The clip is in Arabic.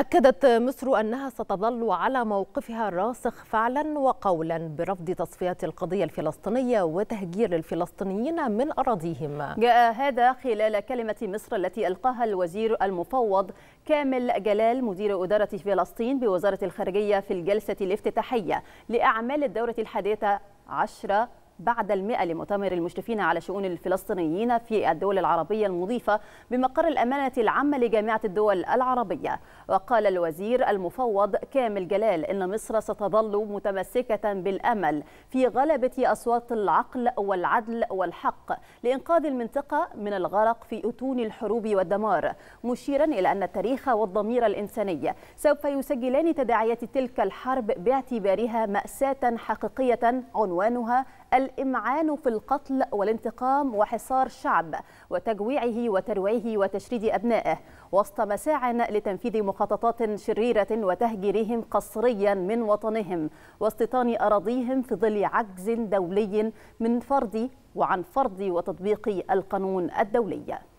أكدت مصر أنها ستظل على موقفها الراسخ فعلا وقولا برفض تصفية القضية الفلسطينية وتهجير الفلسطينيين من أراضيهم جاء هذا خلال كلمة مصر التي ألقاها الوزير المفوض كامل جلال مدير إدارة فلسطين بوزارة الخارجية في الجلسة الافتتاحية لأعمال الدورة الحادية عشرة بعد المئة لمؤتمر المشرفين على شؤون الفلسطينيين في الدول العربية المضيفة بمقر الأمانة العامة لجامعة الدول العربية وقال الوزير المفوض كامل جلال إن مصر ستظل متمسكة بالأمل في غلبة أصوات العقل والعدل والحق لإنقاذ المنطقة من الغرق في أتون الحروب والدمار مشيرا إلى أن التاريخ والضمير الإنساني سوف يسجلان تداعيات تلك الحرب باعتبارها مأساة حقيقية عنوانها ال الإمعان في القتل والانتقام وحصار شعب وتجويعه وترويعه وتشريد أبنائه وسط مساع لتنفيذ مخططات شريرة وتهجيرهم قسريا من وطنهم واستيطان أراضيهم في ظل عجز دولي من فرض وعن فرض وتطبيق القانون الدولي